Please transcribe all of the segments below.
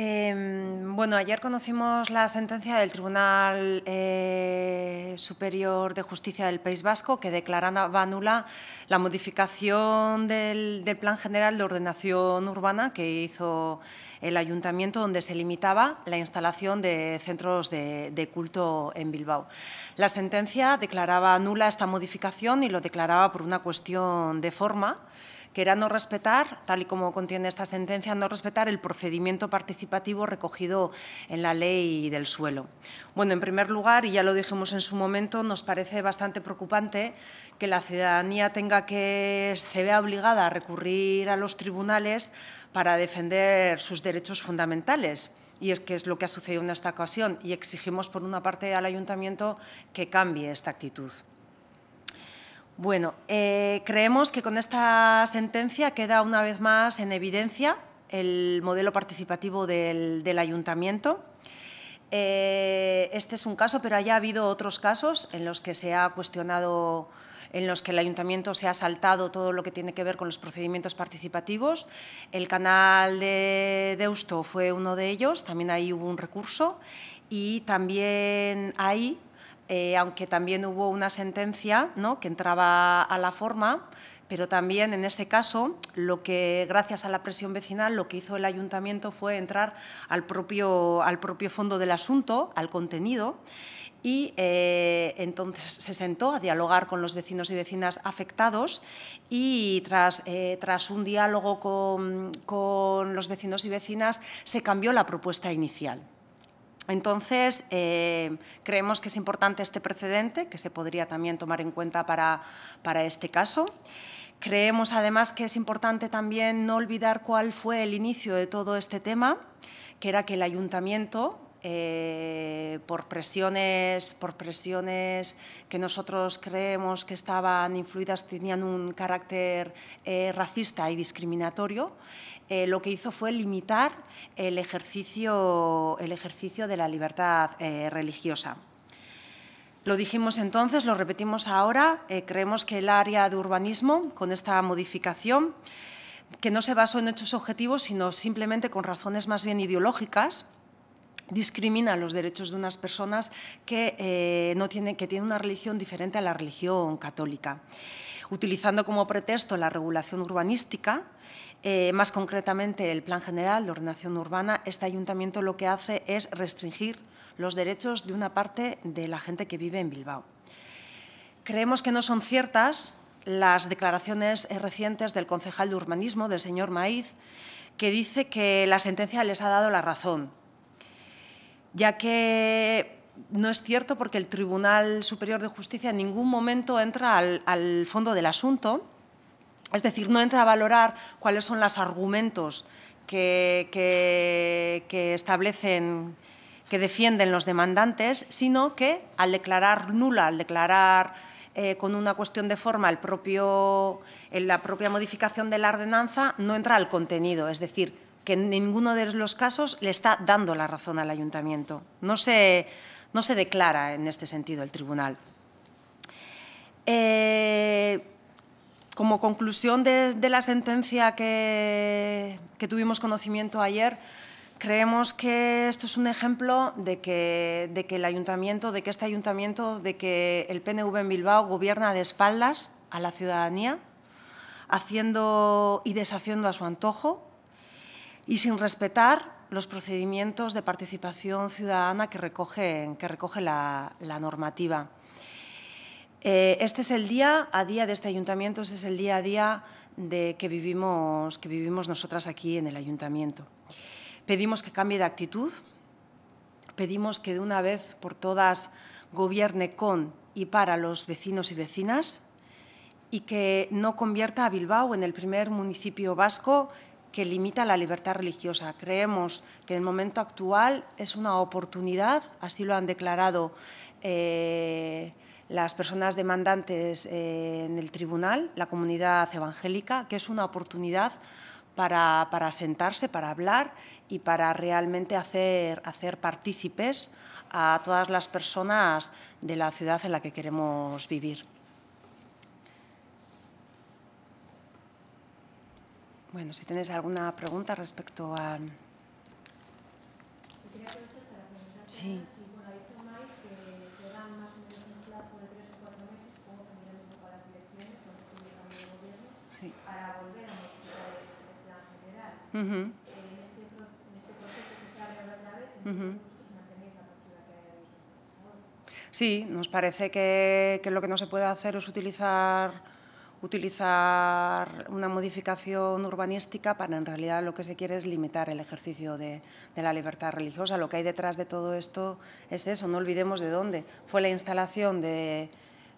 Em, bueno, ayer conocimos la sentencia del Tribunal eh, Superior de Justicia del País Vasco que declaraba nula la modificación del, Plan General de Ordenación Urbana que hizo el Ayuntamiento, donde se limitaba la instalación de centros de, de culto en Bilbao. La sentencia declaraba nula esta modificación y lo declaraba por una cuestión de forma que era no respetar, tal y como contiene esta sentencia, no respetar el procedimiento participativo recogido en la ley del suelo. Bueno, en primer lugar, y ya lo dijimos en su momento, nos parece bastante preocupante que la ciudadanía tenga que se vea obligada a recurrir a los tribunales para defender sus derechos fundamentales y es que es lo que ha sucedido en esta ocasión y exigimos por una parte al ayuntamiento que cambie esta actitud. Bueno, eh, creemos que con esta sentencia queda una vez más en evidencia el modelo participativo del, ayuntamiento. Eh, este es un caso, pero ha habido otros casos en los que se ha cuestionado en los que el ayuntamiento se ha saltado todo lo que tiene que ver con los procedimientos participativos. El canal de Deusto fue uno de ellos, también ahí hubo un recurso y también hay… Eh, aunque también hubo una sentencia ¿no? que entraba a la forma, pero también en este caso, lo que gracias a la presión vecinal, lo que hizo el ayuntamiento fue entrar al propio, fondo del asunto, al contenido, y eh, entonces se sentó a dialogar con los vecinos y vecinas afectados y tras, eh, un diálogo con los vecinos y vecinas se cambió la propuesta inicial. Entonces, eh, creemos que es importante este precedente, que se podría también tomar en cuenta para, para este caso. Creemos además que es importante también no olvidar cuál fue el inicio de todo este tema, que era que el ayuntamiento eh, por, presiones, por presiones que nosotros creemos que estaban influidas, tenían un carácter eh, racista y discriminatorio, eh, lo que hizo fue limitar el ejercicio, el ejercicio de la libertad religiosa. Lo dijimos entonces, lo repetimos ahora, creemos que el área de urbanismo, con esta modificación, que no se basó en hechos objetivos, sino simplemente con razones más bien ideológicas, discrimina los derechos de unas personas que, eh, no tienen, que una religión diferente a la religión católica, utilizando como pretexto la regulación urbanística. Eh, más concretamente, el Plan General de Ordenación Urbana, este ayuntamiento lo que hace es restringir los derechos de una parte de la gente que vive en Bilbao. Creemos que no son ciertas las declaraciones eh, recientes del concejal de urbanismo, del señor Maíz, que dice que la sentencia les ha dado la razón, ya que no es cierto porque el Tribunal Superior de Justicia en ningún momento entra al, fondo del asunto, es decir, no entra a valorar cuáles son los argumentos que, establecen, que defienden los demandantes, sino que al declarar nula, al declarar eh, con una cuestión de forma propio, la propia modificación de la ordenanza, no entra al contenido, es decir, que en ninguno de los casos le está dando la razón al ayuntamiento. No se, no se declara en este sentido el tribunal. Eh, como conclusión de, la sentencia que, que, tuvimos conocimiento ayer, creemos que esto es un ejemplo de que, de que el ayuntamiento, de que este ayuntamiento, de que el PNV en Bilbao gobierna de espaldas a la ciudadanía, haciendo y deshaciendo a su antojo, y sin respetar los procedimientos de participación ciudadana que recoge, que recoge la, normativa. Eh, este es el día a día de este ayuntamiento, este es el día a día de que vivimos, que vivimos nosotras aquí en el ayuntamiento. Pedimos que cambie de actitud, pedimos que de una vez por todas gobierne con y para los vecinos y vecinas y que no convierta a Bilbao en el primer municipio vasco que limita la libertad religiosa. Creemos que en el momento actual es una oportunidad, así lo han declarado eh, las personas demandantes eh, en el tribunal, la comunidad evangélica, que es una oportunidad para, para sentarse, para hablar y para realmente hacer, hacer partícipes a todas las personas de la ciudad en la que queremos vivir. Bueno, si tienes alguna pregunta respecto a... Sí. nos parece que, que, lo que no se puede hacer es utilizar utilizar una modificación urbanística para en realidad lo que se quiere es limitar el ejercicio de, la libertad religiosa. Lo que hay detrás de todo esto es eso, no olvidemos de dónde. Fue la instalación de,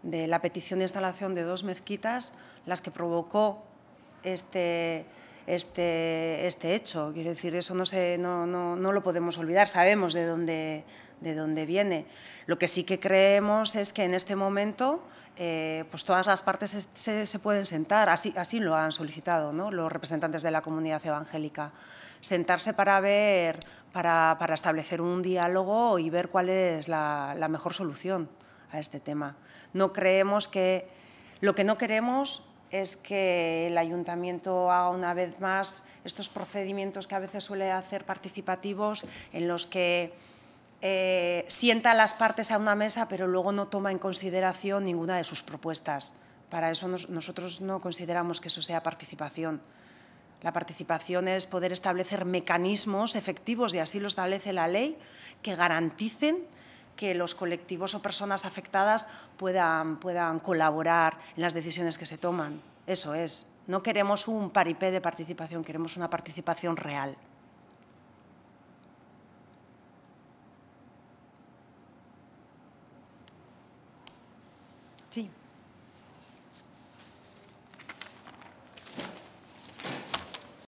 la petición de instalación de dos mezquitas las que provocó este, este, este hecho. Quiero decir, eso no, se, no, lo podemos olvidar, sabemos de dónde, de dónde viene. Lo que sí que creemos es que en este momento eh, pues todas las partes se, pueden sentar, así, así lo han solicitado los representantes de la comunidad evangélica, sentarse para ver, para, establecer un diálogo y ver cuál es la, la mejor solución a este tema. No creemos que, lo que no queremos es que el ayuntamiento haga una vez más estos procedimientos que a veces suele hacer participativos en los que eh, sienta las partes a una mesa, pero luego no toma en consideración ninguna de sus propuestas. Para eso nosotros no consideramos que eso sea participación. La participación es poder establecer mecanismos efectivos, y así lo establece la ley, que garanticen que los colectivos o personas afectadas puedan, puedan colaborar en las decisiones que se toman. Eso es. No queremos un paripé de participación, queremos una participación real. team.